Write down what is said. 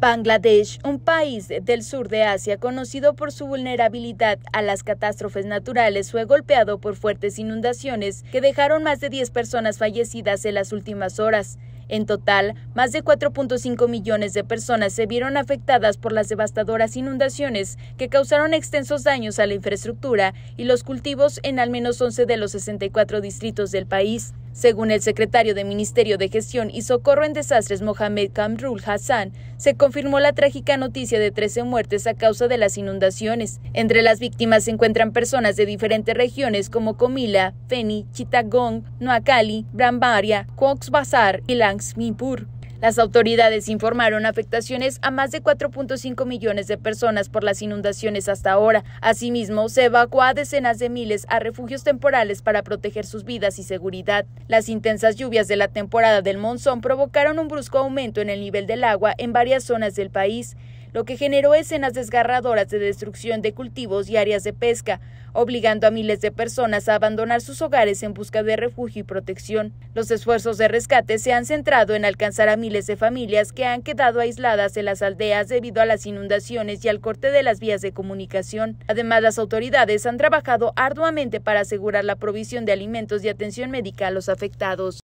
Bangladesh, un país del sur de Asia conocido por su vulnerabilidad a las catástrofes naturales, fue golpeado por fuertes inundaciones que dejaron más de 10 personas fallecidas en las últimas horas. En total, más de 4.5 millones de personas se vieron afectadas por las devastadoras inundaciones que causaron extensos daños a la infraestructura y los cultivos en al menos 11 de los 64 distritos del país. Según el secretario de Ministerio de Gestión y Socorro en Desastres, Mohamed Kamrul Hassan, se confirmó la trágica noticia de 13 muertes a causa de las inundaciones. Entre las víctimas se encuentran personas de diferentes regiones como Comila, Feni, Chittagong, Noakali, Brambaria, Cox's Bazar y Langsmipur. Las autoridades informaron afectaciones a más de 4.5 millones de personas por las inundaciones hasta ahora. Asimismo, se evacuó a decenas de miles a refugios temporales para proteger sus vidas y seguridad. Las intensas lluvias de la temporada del monzón provocaron un brusco aumento en el nivel del agua en varias zonas del país lo que generó escenas desgarradoras de destrucción de cultivos y áreas de pesca, obligando a miles de personas a abandonar sus hogares en busca de refugio y protección. Los esfuerzos de rescate se han centrado en alcanzar a miles de familias que han quedado aisladas en las aldeas debido a las inundaciones y al corte de las vías de comunicación. Además, las autoridades han trabajado arduamente para asegurar la provisión de alimentos y atención médica a los afectados.